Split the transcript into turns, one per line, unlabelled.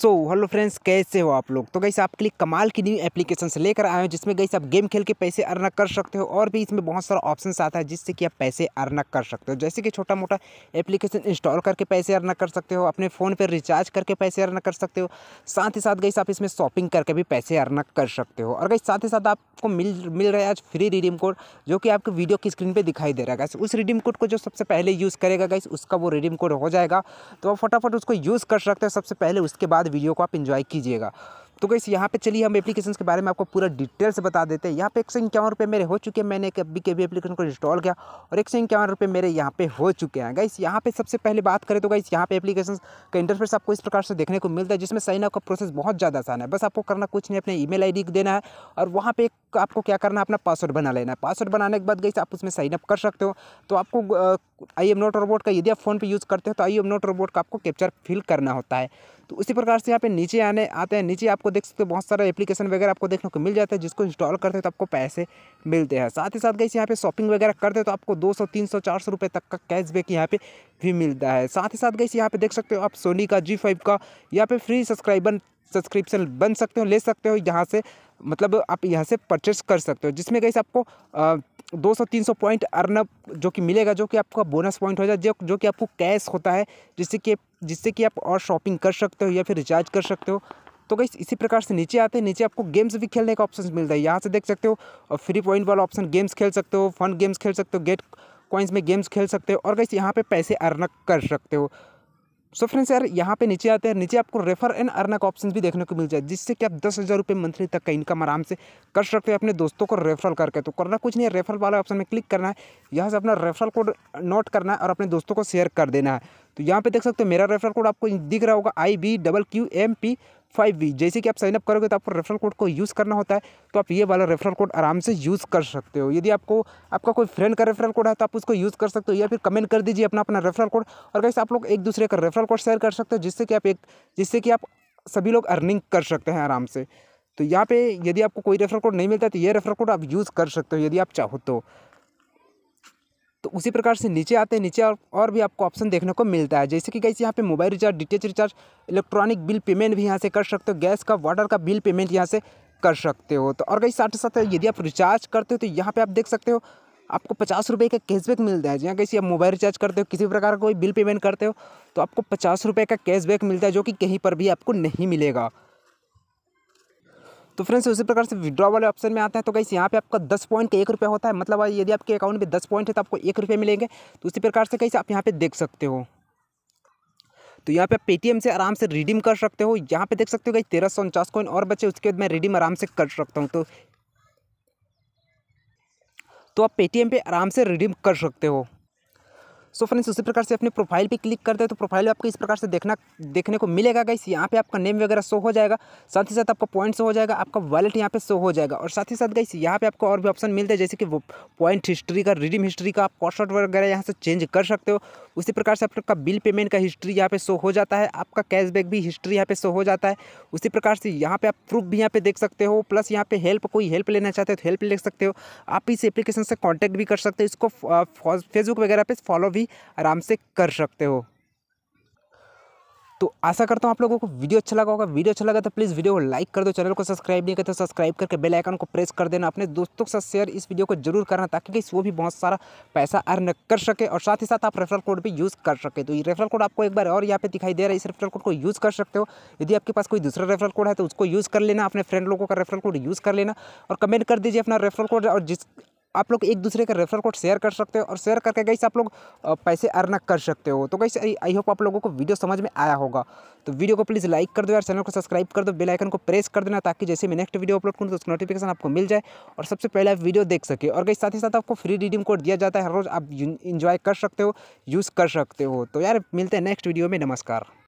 so hello friends कैसे हो आप लोग तो गई आपके लिए कमाल की न्यू एप्लीकेशन से लेकर आए हो जिसमें गई आप गेम खेल के पैसे अर्न कर सकते हो और भी इसमें बहुत सारा ऑप्शन आता है जिससे कि आप पैसे अर्न कर सकते हो जैसे कि छोटा मोटा एप्लीकेशन इंस्टॉल करके पैसे अर्न कर सकते हो अपने फ़ोन पर रिचार्ज करके पैसे अर्न कर सकते हो साथ ही साथ गई आप इसमें शॉपिंग करके भी पैसे अर्न कर सकते हो और गई साथ ही साथ आपको मिल मिल रहा है आज फ्री रिडीम कोड जो कि आपके वीडियो की स्क्रीन पर दिखाई दे रहा है उस रिडीम कोड को जो सबसे पहले यूज़ करेगा गई उसका वो रिडीम कोड हो जाएगा तो आप फटाफट उसको यूज़ कर सकते हो सबसे पहले उसके बाद बाद वीडियो को आप इन्जॉय कीजिएगा तो कैसे यहाँ पे चलिए हम एप्लीकेशन के बारे में आपको पूरा डिटेल से बता देते हैं यहाँ पे एक सौ इक्यावन रुपये मेरे हो चुके हैं मैंने कभी के भी एप्लीकेशन को इंस्टॉल किया और एक सौ इक्यावन रुपये मेरे यहाँ पे हो चुके हैं गाइस यहाँ पे सबसे पहले बात करें तो गाइस यहाँ पे एप्लीकेशन का इंटरफेस आपको इस प्रकार से देखने को मिलता है जिसमें साइन अप का प्रोसेस बहुत ज़्यादा आसान है बस आपको करना कुछ नहीं अपने ई मेल देना है और वहाँ पर आपको क्या करना है अपना पासवर्ड बना लेना है पासवर्ड बनाने के बाद गई आप उसमें साइनअप कर सकते हो तो आपको आई एम नोट रोबोट का यदि आप फ़ोन पे यूज़ करते हो तो आई एम नोट रोबोट का आपको कैप्चर फिल करना होता है तो उसी प्रकार से यहाँ पे नीचे आने आते हैं नीचे आपको देख सकते हो बहुत सारा एप्लीकेशन वगैरह आपको देखने को मिल जाता है जिसको इंस्टॉल करते हो तो आपको पैसे मिलते हैं साथ ही साथ गई यहाँ पे शॉपिंग वगैरह करते हो तो आपको दो सौ तीन सौ चार सौ रुपये तक का कैशबैक यहाँ पर भी मिलता है साथ ही साथ गई यहाँ पे देख सकते हो आप सोनी का जी फाइव का यहाँ फिर फ्री सब्सक्राइबर सब्सक्रिप्शन बन सकते हो ले सकते हो यहाँ से मतलब आप यहाँ से परचेस कर सकते हो जिसमें कैसे आपको आ, 200-300 पॉइंट अर्न जो कि मिलेगा जो कि आपका बोनस पॉइंट हो जाए जो जो कि आपको कैश होता है जिससे कि जिससे कि आप और शॉपिंग कर सकते हो या फिर रिचार्ज कर सकते हो तो गई इसी प्रकार से नीचे आते हैं नीचे आपको गेम्स भी खेलने का ऑप्शन मिलता है यहाँ से देख सकते हो और फ्री पॉइंट वाला ऑप्शन गेम्स खेल सकते हो फन गेम्स खेल सकते हो गेट कॉइन्स में गेम्स खेल सकते हो और गई यहाँ पर पैसे अर्न कर सकते हो सो फ्रेंड्स यार यहाँ पे नीचे आते हैं नीचे आपको रेफर एंड अर्न का ऑप्शन भी देखने को मिल जाए जिससे कि आप दस हज़ार रुपये मंथली तक का इनकम आराम से कर सकते हो अपने दोस्तों को रेफरल करके तो करना कुछ नहीं है रेफरल वाला ऑप्शन में क्लिक करना है यहाँ से अपना रेफरल कोड नोट करना है और अपने दोस्तों को शेयर कर देना है तो यहाँ पे देख सकते हो मेरा रेफरल कोड आपको दिख रहा होगा I B double Q M P five V जैसे कि आप साइनअप करोगे तो आपको रेफरल कोड को यूज़ करना होता है तो आप ये वाला रेफरल कोड आराम से यूज़ कर सकते हो यदि आपको आपका कोई फ्रेंड का रेफरल कोड है तो आप उसको यूज़ कर सकते हो या फिर कमेंट कर दीजिए अपना अपना रेफरल कोड और कैसे आप लोग एक दूसरे का रेफरल कोड शेयर कर सकते हो जिससे कि आप एक जिससे कि आप सभी लोग अर्निंग कर सकते हैं आराम से तो यहाँ पे यदि आपको कोई रेफरल कोड नहीं मिलता तो ये रेफरल कोड आप यूज़ कर सकते हो यदि आप चाहो तो तो उसी प्रकार से नीचे आते हैं नीचे और, और भी आपको ऑप्शन देखने को मिलता है जैसे कि कैसे यहाँ पे mobile recharge DTH recharge electronic bill payment भी यहाँ से कर सकते हो गैस का वाटर का बिल पेमेंट यहाँ से कर सकते हो तो और कहीं साथ साथ यदि आप रिचार्ज करते हो तो यहाँ पर आप देख सकते हो आपको पचास रुपये का कैशबैक मिलता है जहाँ कैसे आप मोबाइल रिचार्ज करते हो किसी प्रकार का कोई बिल पेमेंट करते हो तो आपको पचास रुपये का कैशबैक मिलता है जो कि कहीं पर भी आपको नहीं मिलेगा तो फ्रेंड्स उसी प्रकार से विड्रॉ वाले ऑप्शन में आता है तो कैसे यहाँ पे आपका दस पॉइंट का एक रुपया होता है मतलब यदि आपके अकाउंट में दस पॉइंट है तो आपको एक रुपये मिलेंगे तो उसी प्रकार से कैसे आप यहाँ पे देख सकते हो तो यहाँ पे आप पेटीएम से आराम से रिडीम कर सकते हो यहाँ पे देख सकते हो कहीं तेरह सौ उनचास कॉइन और बचे उसके बाद मैं रिडीम आराम से कर सकता हूँ तो तो आप पेटीएम पे आराम से रिडीम कर सकते हो सो फ्रेंड्स उसी प्रकार से अपने प्रोफाइल पे क्लिक करते हैं तो प्रोफाइल आपको इस प्रकार से देखना देखने को मिलेगा गाइस यहाँ पे आपका नेम वगैरह शो हो जाएगा साथ ही साथ आपका पॉइंट शो हो जाएगा आपका वॉलेट यहाँ पे शो हो जाएगा और साथ ही साथ गाइस यहाँ पे आपको और भी ऑप्शन मिलते हैं जैसे कि पॉइंट हिस्ट्री का रिडीम हिस्ट्री का आप कॉस्ट वगैरह यहाँ से चेंज कर सकते हो उसी प्रकार से आप लोग का बिल पेमेंट का हिस्ट्री यहाँ पे शो हो जाता है आपका कैशबैक भी हिस्ट्री यहाँ पे शो हो जाता है उसी प्रकार से यहाँ पे आप प्रूफ भी यहाँ पे देख सकते हो प्लस यहाँ पे हेल्प कोई हेल्प लेना चाहते हो तो हेल्प ले सकते हो आप इस एप्लीकेशन से कॉन्टैक्ट भी कर सकते हो इसको फेसबुक वगैरह पे फॉलो भी आराम से कर सकते हो तो आशा करता हूँ आप लोगों को वीडियो अच्छा लगा होगा वीडियो अच्छा लगा तो प्लीज़ वीडियो को लाइक कर दो चैनल को सब्सक्राइब नहीं करते तो सब्सक्राइब करके बेल आइकन को प्रेस कर देना अपने दोस्तों के साथ शेयर इस वीडियो को जरूर करना ताकि कि वो भी बहुत सारा पैसा अर्न कर सके और साथ ही साथ आप रेफरल कोड भी यूज़ कर सके तो ये रेफरल कोड आपको एक बार और यहाँ पर दिखाई दे रहा है इस रेफरल कोड को यूज़ कर सकते हो यदि आपके पास कोई दूसरा रेफरल कोड है तो उसको यूज़ कर लेना अपने फ्रेंड लोगों का रेफरल कोड यूज़ कर लेना और कमेंट कर दीजिए अपना रेफरल कोड और जिस आप लोग एक दूसरे का रेफर कोड शेयर कर सकते हो और शेयर करके गई आप लोग पैसे अर्न कर सकते हो तो गई आई होप आप लोगों को वीडियो समझ में आया होगा तो वीडियो को प्लीज़ लाइक कर दो यार चैनल को सब्सक्राइब कर दो बेल आइकन को प्रेस कर देना ताकि जैसे मैं नेक्स्ट वीडियो अपलोड करूँ तो उसका नोटिफिकेशन आपको मिल जाए और सबसे पहले आप वीडियो देख सके और कई साथ ही साथ आपको फ्री रिडीम कोड दिया जाता है हर रोज़ आप इन्जॉय कर सकते हो यूज़ कर सकते हो तो यार मिलते हैं नेक्स्ट वीडियो में नमस्कार